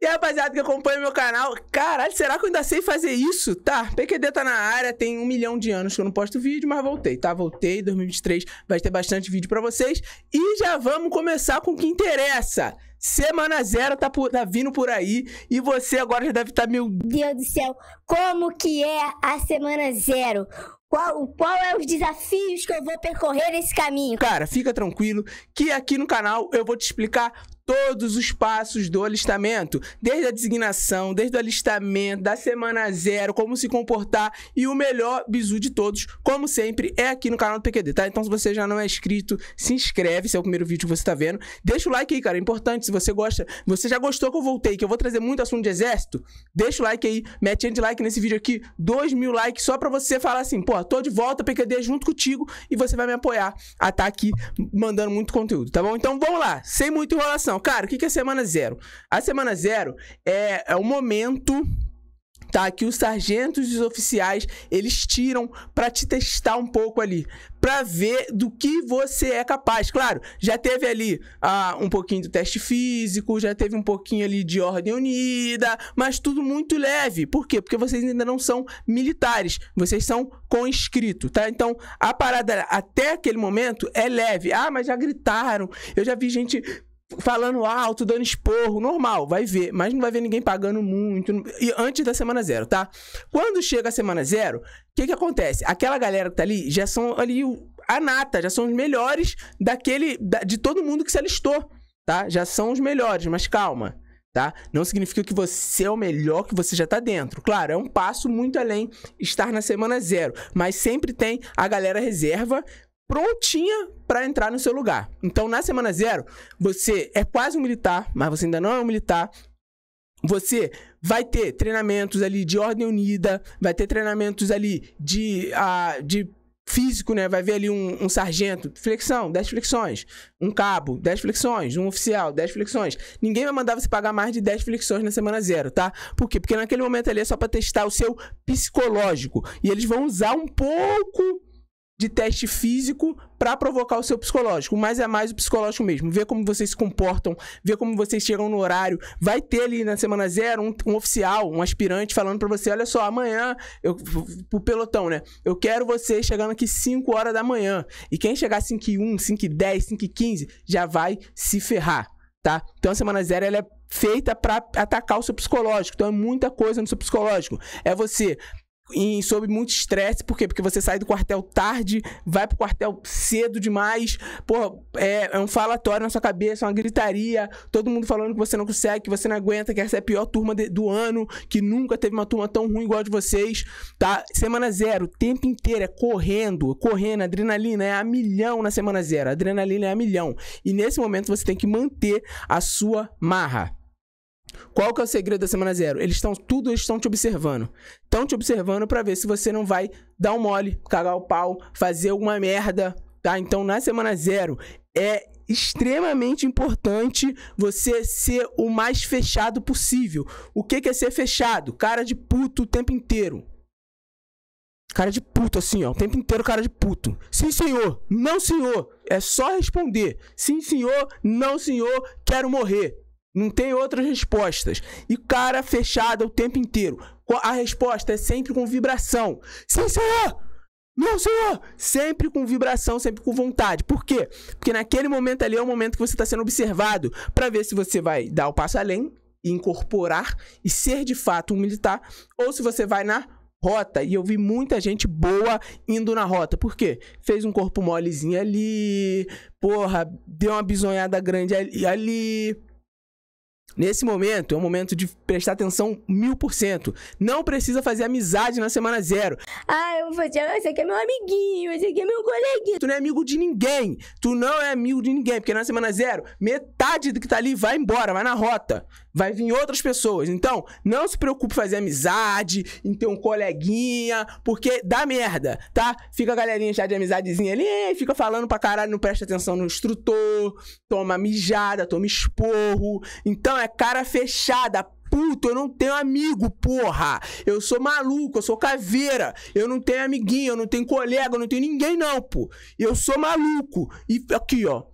E rapaziada que acompanha meu canal, caralho, será que eu ainda sei fazer isso? Tá, PQD tá na área, tem um milhão de anos que eu não posto vídeo, mas voltei, tá? Voltei, 2023 vai ter bastante vídeo pra vocês. E já vamos começar com o que interessa. Semana Zero tá, por, tá vindo por aí e você agora já deve estar, tá, meu Deus do céu, como que é a Semana Zero? Qual, qual é os desafios que eu vou percorrer nesse caminho? Cara, fica tranquilo que aqui no canal eu vou te explicar todos os passos do alistamento, desde a designação, desde o alistamento, da semana zero, como se comportar e o melhor bizu de todos, como sempre, é aqui no canal do PQD, tá? Então, se você já não é inscrito, se inscreve, se é o primeiro vídeo que você tá vendo, deixa o like aí, cara, é importante. Se você gosta, você já gostou que eu voltei, que eu vou trazer muito assunto de exército, deixa o like aí, mete de like nesse vídeo aqui, dois mil likes só pra você falar assim, pô, tô de volta, PQD junto contigo e você vai me apoiar a estar tá aqui mandando muito conteúdo, tá bom? Então vamos lá, sem muita enrolação. Cara, o que é a semana zero? A semana zero é, é o momento tá? Que os sargentos e os oficiais, eles tiram para te testar um pouco ali, para ver do que você é capaz. Claro, já teve ali ah, um pouquinho do teste físico, já teve um pouquinho ali de ordem unida, mas tudo muito leve. Por quê? Porque vocês ainda não são militares, vocês são conscrito, tá? Então, a parada até aquele momento é leve. Ah, mas já gritaram, eu já vi gente falando alto, dando esporro, normal, vai ver, mas não vai ver ninguém pagando muito. E antes da semana zero, tá? Quando chega a semana zero, o que que acontece? Aquela galera que tá ali já são ali a nata, já são os melhores daquele de todo mundo que se alistou, tá? Já são os melhores, mas calma. Tá? Não significa que você é o melhor que você já está dentro. Claro, é um passo muito além estar na semana zero, mas sempre tem a galera reserva prontinha para entrar no seu lugar. Então, na semana zero, você é quase um militar, mas você ainda não é um militar. Você vai ter treinamentos ali de ordem unida, vai ter treinamentos ali de, uh, de físico, né? Vai ver ali um, um, sargento, flexão, 10 flexões. Um cabo, 10 flexões. Um oficial, 10 flexões. Ninguém vai mandar você pagar mais de 10 flexões na semana zero, tá? Por quê? Porque naquele momento ali é só pra testar o seu psicológico. E eles vão usar um pouco de teste físico para provocar o seu psicológico, mas é mais o psicológico mesmo. Ver como vocês se comportam, ver como vocês chegam no horário. Vai ter ali na semana zero um, um oficial, um aspirante falando para você, olha só, amanhã eu pro pelotão, né? Eu quero você chegando aqui 5 horas da manhã. E quem chegar 5 e 1, 5 e 10, 5 e 15, já vai se ferrar, tá? Então a semana zero ela é feita para atacar o seu psicológico. Então é muita coisa no seu psicológico. É você em, sob muito estresse, por quê? Porque você sai do quartel tarde, vai pro quartel cedo demais, pô, é, é, um falatório na sua cabeça, uma gritaria, todo mundo falando que você não consegue, que você não aguenta, que essa é a pior turma de, do ano, que nunca teve uma turma tão ruim igual a de vocês, tá? Semana zero, tempo inteiro é correndo, correndo, adrenalina é a milhão na semana zero, adrenalina é a milhão. E nesse momento você tem que manter a sua marra. Qual que é o segredo da semana zero? Eles estão tudo, eles estão te observando. Estão te observando para ver se você não vai dar um mole, cagar o pau, fazer alguma merda, tá? Então, na semana zero é extremamente importante você ser o mais fechado possível. O que que é ser fechado? Cara de puto o tempo inteiro. Cara de puto, assim, ó. O tempo inteiro, cara de puto. Sim, senhor. Não, senhor. É só responder. Sim, senhor. Não, senhor. Quero morrer. Não tem outras respostas. E cara fechada o tempo inteiro. A resposta é sempre com vibração. Sim, senhor! Não, senhor! Sempre com vibração, sempre com vontade. Por quê? Porque naquele momento ali é o momento que você está sendo observado para ver se você vai dar o passo além e incorporar e ser de fato um militar ou se você vai na rota. E eu vi muita gente boa indo na rota. Por quê? Fez um corpo molezinho ali, porra, deu uma bisonhada grande ali. ali Nesse momento é um momento de prestar atenção mil por cento. Não precisa fazer amizade na semana zero. Ah, eu vou falar, ah, esse aqui é meu amiguinho, esse aqui é meu coleguinho Tu não é amigo de ninguém. Tu não é amigo de ninguém, porque na semana zero, metade do que tá ali vai embora, vai na rota. Vai vir outras pessoas. Então, não se preocupe em fazer amizade, em ter um coleguinha, porque dá merda, tá? Fica a galerinha já de amizadezinha ali, fica falando pra caralho, não presta atenção no instrutor, toma mijada, toma esporro. Então, não, é cara fechada. Puto, eu não tenho amigo, porra. Eu sou maluco, eu sou caveira. Eu não tenho amiguinho, eu não tenho colega, eu não tenho ninguém, não, pô. Eu sou maluco. E aqui, ó.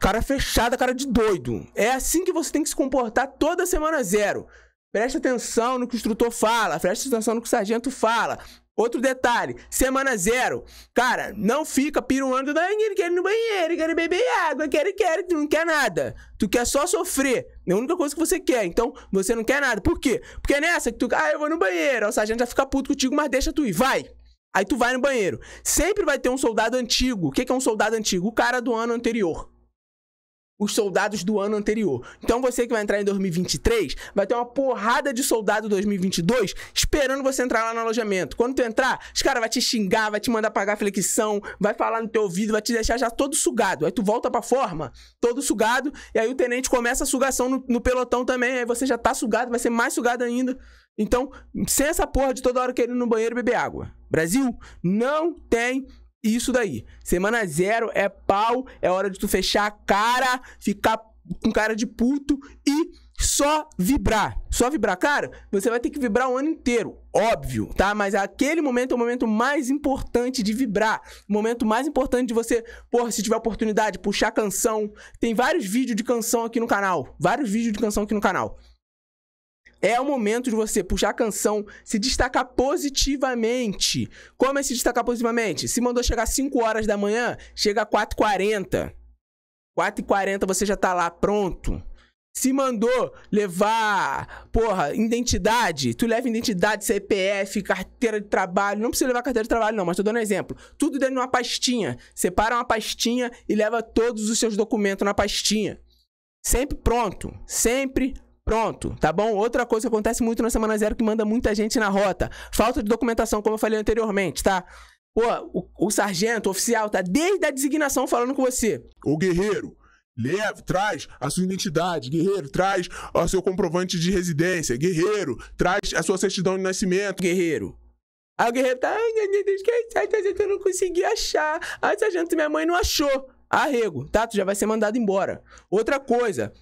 Cara fechada, cara de doido. É assim que você tem que se comportar toda semana zero. Presta atenção no que o instrutor fala, presta atenção no que o sargento fala, Outro detalhe, semana zero. Cara, não fica piruando da ele quer ir no banheiro, quer beber água, ele quer, tu não quer nada. Tu quer só sofrer. É a única coisa que você quer. Então, você não quer nada. Por quê? Porque é nessa que tu, ah, eu vou no banheiro, o sargento vai ficar puto contigo, mas deixa tu ir, vai. Aí tu vai no banheiro. Sempre vai ter um soldado antigo. O que é um soldado antigo? O cara do ano anterior os soldados do ano anterior. Então você que vai entrar em 2023, vai ter uma porrada de soldado 2022 esperando você entrar lá no alojamento. Quando tu entrar, os caras vai te xingar, vai te mandar pagar flexão, vai falar no teu ouvido, vai te deixar já todo sugado. Aí tu volta pra forma, todo sugado, e aí o tenente começa a sugação no, no pelotão também, aí você já tá sugado, vai ser mais sugado ainda. Então, sem essa porra de toda hora querendo ir no banheiro beber água. Brasil, não tem isso daí. Semana zero é pau, é hora de tu fechar a cara, ficar com cara de puto e só vibrar. Só vibrar, cara, você vai ter que vibrar o ano inteiro, óbvio, tá? Mas aquele momento é o momento mais importante de vibrar. O momento mais importante de você, porra, se tiver oportunidade, puxar canção. Tem vários vídeos de canção aqui no canal. Vários vídeos de canção aqui no canal. É o momento de você puxar a canção, se destacar positivamente. Como é se destacar positivamente? Se mandou chegar às 5 horas da manhã, chega às 4h40. 4h40 você já tá lá pronto. Se mandou levar, porra, identidade, tu leva identidade, CPF, carteira de trabalho. Não precisa levar carteira de trabalho, não, mas tô dando um exemplo. Tudo dentro de uma pastinha. Separa uma pastinha e leva todos os seus documentos na pastinha. Sempre pronto. Sempre Pronto, tá bom? Outra coisa que acontece muito na Semana Zero que manda muita gente na rota. Falta de documentação, como eu falei anteriormente, tá? Pô, o, o sargento, o oficial, tá desde a designação falando com você. Ô guerreiro, Leve, traz a sua identidade, guerreiro, traz o seu comprovante de residência, guerreiro, traz a sua certidão de nascimento, guerreiro. Aí o guerreiro tá, ai, meu Deus, que é sargento, eu não consegui achar. Ai, sargento, minha mãe não achou. Arrego, tá? Tu já vai ser mandado embora. Outra coisa,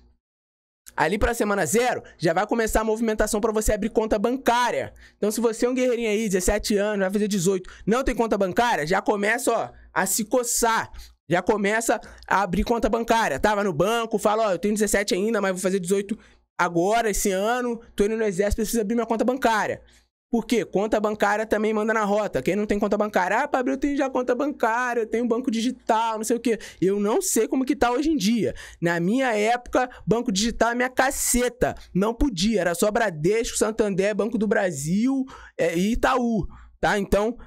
Ali pra semana zero, já vai começar a movimentação para você abrir conta bancária. Então, se você é um guerreirinho aí, 17 anos, vai fazer 18, não tem conta bancária, já começa, ó, a se coçar. Já começa a abrir conta bancária. Tava no banco, fala, ó, eu tenho 17 ainda, mas vou fazer 18 agora, esse ano, tô indo no exército, preciso abrir minha conta bancária. Por quê? Conta bancária também manda na rota. Quem não tem conta bancária, ah, Pablo, eu tenho já conta bancária, eu tenho banco digital, não sei o quê. Eu não sei como que tá hoje em dia. Na minha época, banco digital é minha caceta. Não podia, era só Bradesco, Santander, Banco do Brasil é, e Itaú, tá? Então,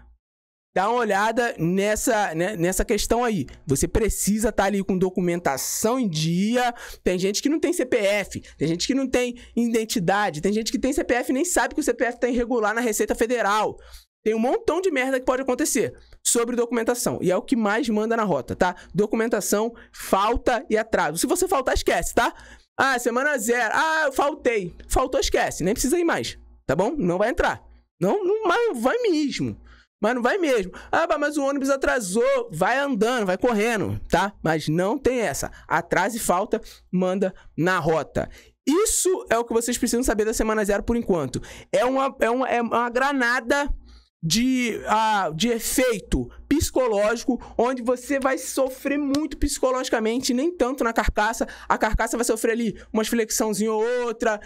dá uma olhada nessa, né, nessa questão aí. Você precisa estar tá ali com documentação em dia. Tem gente que não tem CPF, tem gente que não tem identidade, tem gente que tem CPF e nem sabe que o CPF está irregular na Receita Federal. Tem um montão de merda que pode acontecer sobre documentação. E é o que mais manda na rota, tá? Documentação, falta e atraso. Se você faltar, esquece, tá? Ah, semana zero. Ah, eu faltei. Faltou, esquece. Nem precisa ir mais, tá bom? Não vai entrar. Não, não vai mesmo. Mas não vai mesmo. Ah, mas o ônibus atrasou. Vai andando, vai correndo, tá? Mas não tem essa. Atrasa e falta, manda na rota. Isso é o que vocês precisam saber da Semana Zero por enquanto. É uma, é uma, é uma granada de, ah, de efeito psicológico, onde você vai sofrer muito psicologicamente, nem tanto na carcaça. A carcaça vai sofrer ali uma flexãozinha ou outra,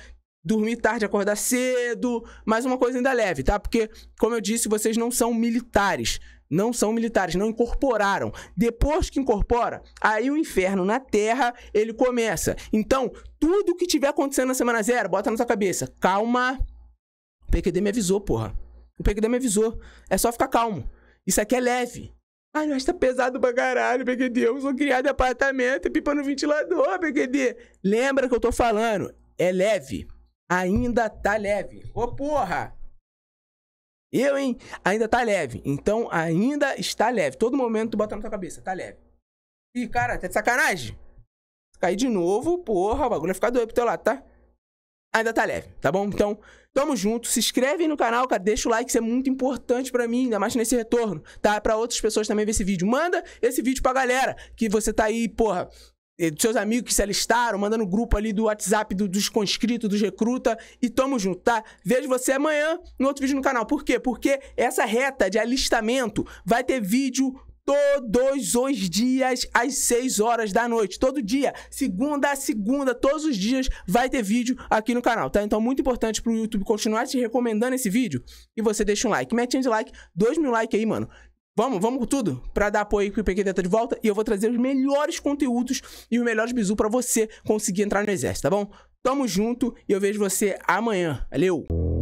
dormir tarde, acordar cedo, mas uma coisa ainda leve, tá? Porque, como eu disse, vocês não são militares. Não são militares, não incorporaram. Depois que incorpora, aí o inferno na Terra ele começa. Então, tudo que tiver acontecendo na semana zero, bota na sua cabeça. Calma. O PQD me avisou, porra. O PQD me avisou. É só ficar calmo. Isso aqui é leve. Ai, mas tá pesado pra caralho, PQD. Eu sou criado em apartamento, é pipa no ventilador, PQD. Lembra que eu tô falando. É leve ainda tá leve. Ô, oh, porra! Eu, hein? Ainda tá leve. Então, ainda está leve. Todo momento tu bota na tua cabeça, tá leve. Ih, cara, tá de sacanagem? Cair de novo, porra, o bagulho vai ficar doido pro teu lado, tá? Ainda tá leve, tá bom? Então, tamo junto. Se inscreve no canal, cara. Deixa o like, isso é muito importante pra mim, ainda mais nesse retorno, tá? Pra outras pessoas também ver esse vídeo. Manda esse vídeo pra galera que você tá aí, porra, eh, dos seus amigos que se alistaram, mandando grupo ali do WhatsApp do, dos conscritos, dos recruta e tamo junto, tá? Vejo você amanhã no outro vídeo no canal. Por quê? Porque essa reta de alistamento vai ter vídeo todos os dias às 6 horas da noite, todo dia, segunda a segunda, todos os dias vai ter vídeo aqui no canal, tá? Então muito importante pro YouTube continuar te recomendando esse vídeo e você deixa um like, mete de like, 2 mil likes aí, mano. Vamos, vamos com tudo para dar apoio pro PQD tá de volta e eu vou trazer os melhores conteúdos e os melhores bizu para você conseguir entrar no exército, tá bom? Tamo junto e eu vejo você amanhã. Valeu!